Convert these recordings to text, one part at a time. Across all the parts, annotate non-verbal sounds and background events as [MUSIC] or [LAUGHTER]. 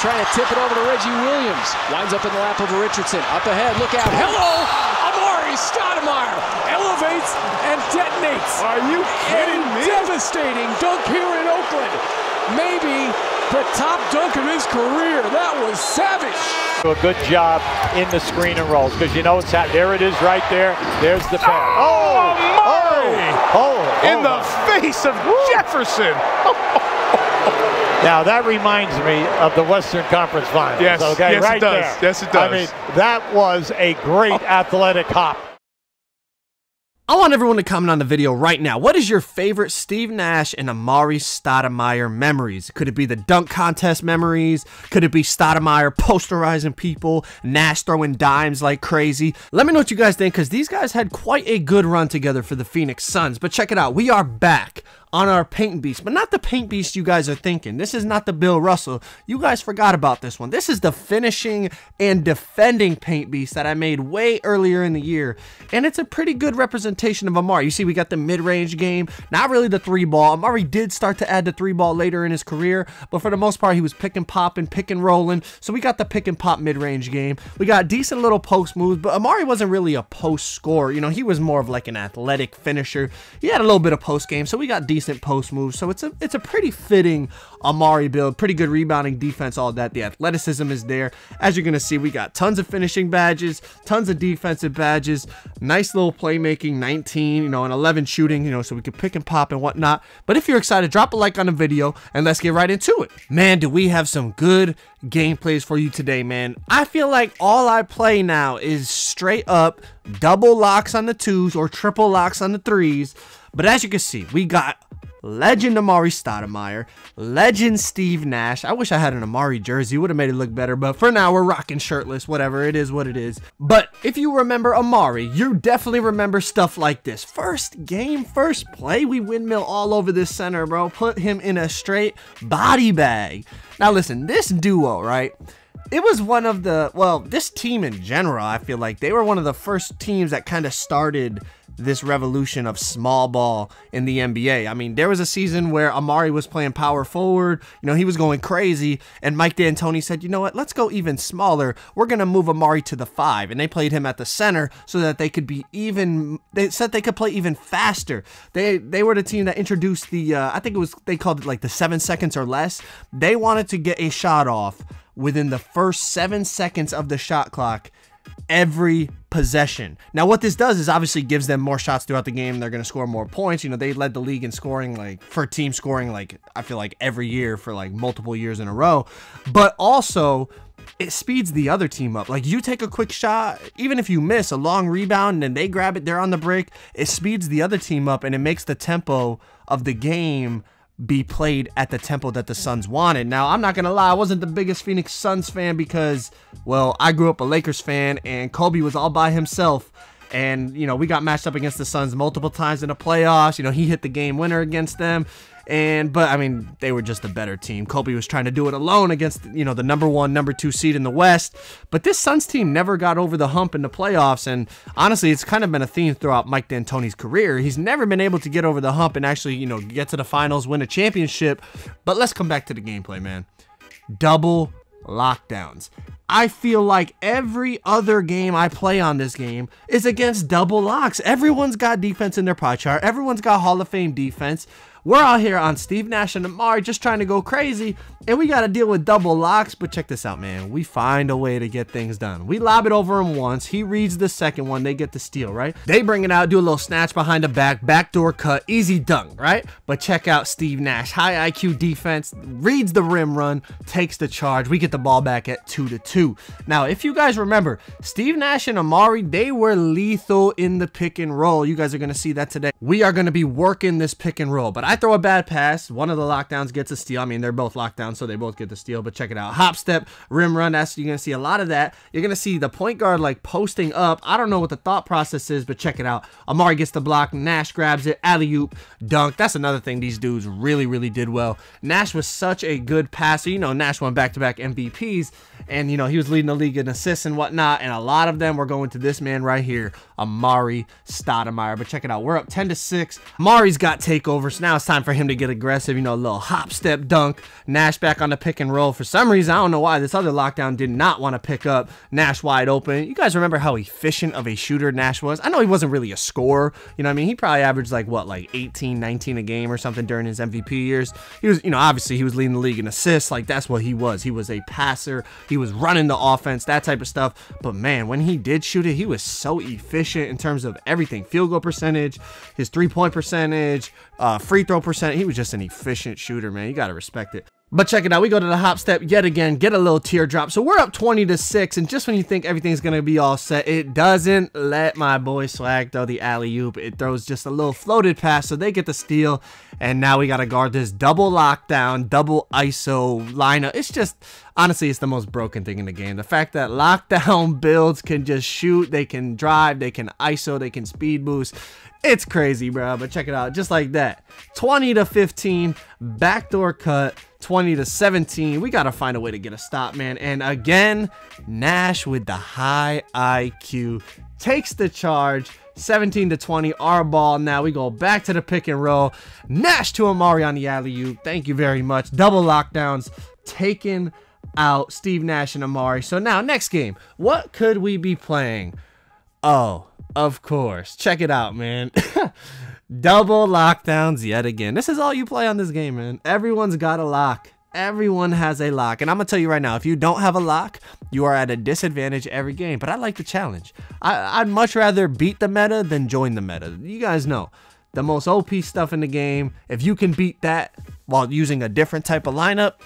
trying to tip it over to Reggie Williams. Winds up in the lap of Richardson. Up ahead, look out. Hello, Amari Stoudemire elevates and detonates. Are you kidding me? Devastating dunk here in Oakland. Maybe the top dunk of his career. That was savage. A good job in the screen and rolls because you know it's hot. There it is right there. There's the pass. Oh, oh, oh, oh, in oh, the face of Woo. Jefferson. [LAUGHS] Now that reminds me of the Western Conference Finals. Yes, okay, yes right it does. There. Yes, it does. I mean, that was a great oh. athletic hop. I want everyone to comment on the video right now. What is your favorite Steve Nash and Amari Stoudemire memories? Could it be the dunk contest memories? Could it be Stoudemire posterizing people? Nash throwing dimes like crazy? Let me know what you guys think because these guys had quite a good run together for the Phoenix Suns. But check it out. We are back on our paint beast, but not the paint beast you guys are thinking. This is not the Bill Russell. You guys forgot about this one. This is the finishing and defending paint beast that I made way earlier in the year, and it's a pretty good representation of Amari. You see, we got the mid-range game, not really the three ball. Amari did start to add the three ball later in his career, but for the most part, he was pick and popping, pick and rolling. So we got the pick and pop mid-range game. We got decent little post moves, but Amari wasn't really a post scorer. You know, he was more of like an athletic finisher. He had a little bit of post game, so we got decent decent post moves. So it's a it's a pretty fitting Amari build. Pretty good rebounding defense, all that. The athleticism is there. As you're going to see, we got tons of finishing badges, tons of defensive badges, nice little playmaking, 19, you know, and 11 shooting, you know, so we can pick and pop and whatnot. But if you're excited, drop a like on the video and let's get right into it. Man, do we have some good gameplays for you today, man. I feel like all I play now is straight up double locks on the twos or triple locks on the threes. But as you can see, we got legend Amari Stoudemire, legend Steve Nash. I wish I had an Amari jersey, would have made it look better, but for now we're rocking shirtless, whatever, it is what it is. But if you remember Amari, you definitely remember stuff like this. First game, first play, we windmill all over this center, bro. Put him in a straight body bag. Now listen, this duo, right? it was one of the well this team in general i feel like they were one of the first teams that kind of started this revolution of small ball in the NBA. I mean, there was a season where Amari was playing power forward, you know, he was going crazy, and Mike D'Antoni said, you know what, let's go even smaller. We're going to move Amari to the five. And they played him at the center so that they could be even, they said they could play even faster. They, they were the team that introduced the, uh, I think it was, they called it like the seven seconds or less. They wanted to get a shot off within the first seven seconds of the shot clock every possession. Now, what this does is obviously gives them more shots throughout the game. They're going to score more points. You know, they led the league in scoring, like, for team scoring, like, I feel like every year for, like, multiple years in a row. But also, it speeds the other team up. Like, you take a quick shot, even if you miss a long rebound and then they grab it, they're on the break, it speeds the other team up and it makes the tempo of the game – be played at the tempo that the Suns wanted. Now, I'm not going to lie, I wasn't the biggest Phoenix Suns fan because, well, I grew up a Lakers fan and Kobe was all by himself. And, you know, we got matched up against the Suns multiple times in the playoffs. You know, he hit the game winner against them. And but I mean, they were just a better team. Kobe was trying to do it alone against you know the number one, number two seed in the West. But this Suns team never got over the hump in the playoffs. And honestly, it's kind of been a theme throughout Mike D'Antoni's career. He's never been able to get over the hump and actually you know get to the finals, win a championship. But let's come back to the gameplay, man. Double lockdowns. I feel like every other game I play on this game is against double locks. Everyone's got defense in their pie chart. Everyone's got Hall of Fame defense. We're out here on Steve Nash and Amari just trying to go crazy, and we got to deal with double locks. But check this out, man. We find a way to get things done. We lob it over him once. He reads the second one. They get the steal, right? They bring it out, do a little snatch behind the back, backdoor cut, easy dunk, right? But check out Steve Nash. High IQ defense, reads the rim run, takes the charge. We get the ball back at 2 to 2. Now, if you guys remember, Steve Nash and Amari, they were lethal in the pick and roll. You guys are going to see that today. We are going to be working this pick and roll, but I I throw a bad pass. One of the lockdowns gets a steal. I mean, they're both lockdowns, so they both get the steal. But check it out. Hop step, rim run. That's you're gonna see a lot of that. You're gonna see the point guard like posting up. I don't know what the thought process is, but check it out. Amari gets the block. Nash grabs it. Alley oop, dunk. That's another thing these dudes really, really did well. Nash was such a good passer. You know, Nash won back-to-back -back MVPs, and you know he was leading the league in assists and whatnot. And a lot of them were going to this man right here, Amari Stoudemire. But check it out. We're up 10 to six. Amari's got takeovers now time for him to get aggressive. You know, a little hop, step, dunk. Nash back on the pick and roll. For some reason, I don't know why, this other lockdown did not want to pick up Nash wide open. You guys remember how efficient of a shooter Nash was? I know he wasn't really a scorer. You know I mean? He probably averaged like, what, like 18, 19 a game or something during his MVP years. He was, you know, obviously he was leading the league in assists. Like, that's what he was. He was a passer. He was running the offense, that type of stuff. But man, when he did shoot it, he was so efficient in terms of everything. Field goal percentage, his three-point percentage, uh, free throw percent. He was just an efficient shooter, man. You got to respect it. But check it out. We go to the hop step yet again, get a little teardrop. So we're up 20 to 6. And just when you think everything's going to be all set, it doesn't let my boy Swag throw the alley oop. It throws just a little floated pass. So they get the steal. And now we got to guard this double lockdown, double ISO lineup. It's just, honestly, it's the most broken thing in the game. The fact that [LAUGHS] lockdown builds can just shoot, they can drive, they can ISO, they can speed boost. It's crazy, bro, but check it out. Just like that. 20 to 15, backdoor cut, 20 to 17. We got to find a way to get a stop, man. And again, Nash with the high IQ takes the charge. 17 to 20, our ball. Now we go back to the pick and roll. Nash to Amari on the alley oop. Thank you very much. Double lockdowns taken out Steve Nash and Amari. So now next game, what could we be playing? Oh, of course. Check it out, man. [LAUGHS] Double lockdowns yet again. This is all you play on this game, man. Everyone's got a lock. Everyone has a lock. And I'm going to tell you right now, if you don't have a lock, you are at a disadvantage every game. But I like the challenge. I, would much rather beat the meta than join the meta. You guys know, the most OP stuff in the game, if you can beat that while using a different type of lineup,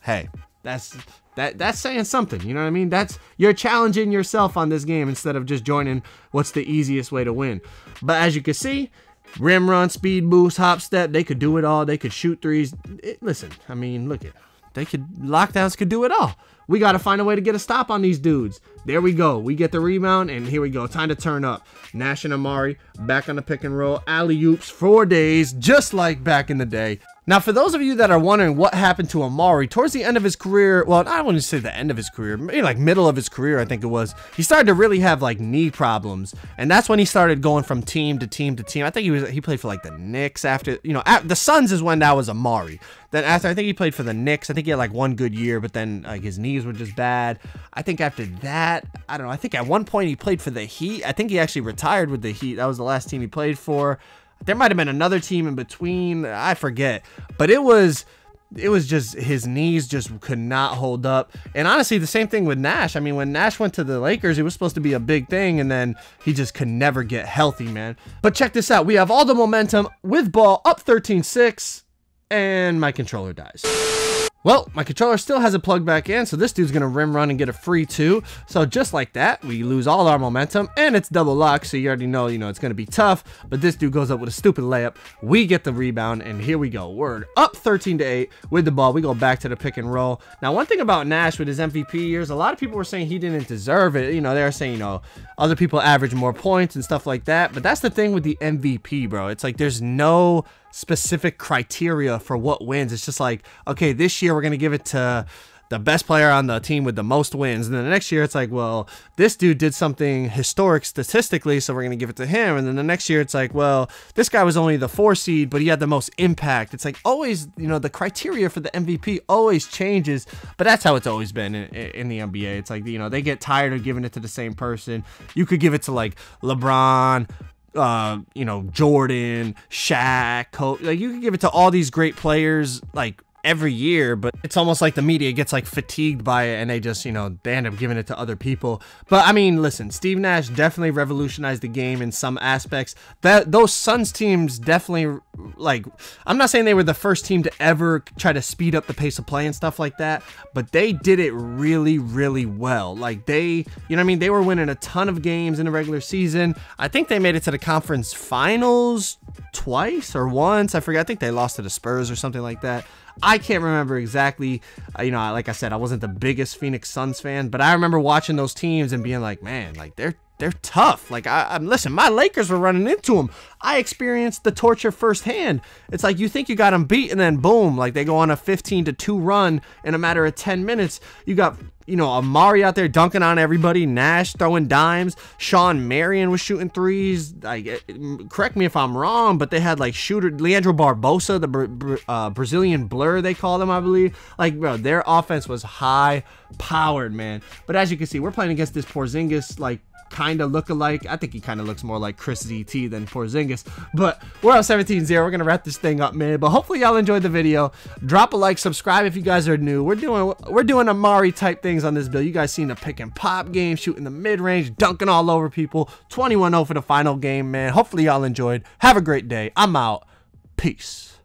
hey, that's that that's saying something. You know what I mean? That's you're challenging yourself on this game instead of just joining what's the easiest way to win. But as you can see, rim run, speed boost, hop step, they could do it all. They could shoot threes. It, listen, I mean, look at they could lockdowns could do it all. We got to find a way to get a stop on these dudes. There we go. We get the rebound, and here we go. Time to turn up. Nash and Amari back on the pick and roll. Alley oops, four days, just like back in the day. Now, for those of you that are wondering what happened to Amari, towards the end of his career, well, I wouldn't say the end of his career, maybe like middle of his career, I think it was, he started to really have like knee problems. And that's when he started going from team to team to team. I think he was he played for like the Knicks after, you know, at, the Suns is when that was Amari. Then after, I think he played for the Knicks. I think he had like one good year, but then like his knees were just bad. I think after that, I don't know, I think at one point he played for the Heat. I think he actually retired with the Heat. That was the last team he played for. There might have been another team in between. I forget. But it was it was just his knees just could not hold up. And honestly, the same thing with Nash. I mean, when Nash went to the Lakers, it was supposed to be a big thing, and then he just could never get healthy, man. But check this out. We have all the momentum with ball up 13-6, and my controller dies. Well, my controller still has a plugged back in, so this dude's gonna rim run and get a free two. So just like that, we lose all our momentum, and it's double lock, so you already know, you know, it's gonna be tough, but this dude goes up with a stupid layup. We get the rebound, and here we go. We're up 13 to eight with the ball. We go back to the pick and roll. Now, one thing about Nash with his MVP years, a lot of people were saying he didn't deserve it. You know, they were saying, you know, other people average more points and stuff like that, but that's the thing with the MVP, bro. It's like there's no specific criteria for what wins. It's just like, okay, this year we're going to give it to the best player on the team with the most wins. And then the next year, it's like, well, this dude did something historic statistically, so we're going to give it to him. And then the next year, it's like, well, this guy was only the four seed, but he had the most impact. It's like always, you know, the criteria for the MVP always changes, but that's how it's always been in, in the NBA. It's like, you know, they get tired of giving it to the same person. You could give it to like LeBron, uh, you know, Jordan, Shaq, Like you can give it to all these great players, like every year, but it's almost like the media gets like fatigued by it and they just, you know, they end up giving it to other people. But I mean, listen, Steve Nash definitely revolutionized the game in some aspects. That those Suns teams definitely like I'm not saying they were the first team to ever try to speed up the pace of play and stuff like that, but they did it really really well. Like they, you know what I mean, they were winning a ton of games in the regular season. I think they made it to the conference finals twice or once. I forget. I think they lost to the Spurs or something like that. I can't remember exactly, uh, you know, like I said, I wasn't the biggest Phoenix Suns fan, but I remember watching those teams and being like, man, like they're they're tough. Like I, am listen, my Lakers were running into them. I experienced the torture firsthand. It's like you think you got them beat, and then boom, like they go on a 15 to two run in a matter of 10 minutes. You got you know, Amari out there dunking on everybody, Nash throwing dimes, Sean Marion was shooting threes. Like, eh, mm, correct me if I'm wrong, but they had like shooter Leandro Barbosa, the uh, Brazilian blur they call them, I believe. Like, bro, their offense was high powered, man. But as you can see, we're playing against this Porzingis like kind of look alike. I think he kind of looks more like Chris DT than Porzingis. But we're at 17-0. We're going to wrap this thing up, man. But hopefully y'all enjoyed the video. Drop a like, subscribe if you guys are new. We're doing we're doing Amari type things things on this bill. You guys seen the pick and pop game, shooting the mid range, dunking all over people. 21 0 for the final game, man. Hopefully, y'all enjoyed. Have a great day. I'm out. Peace.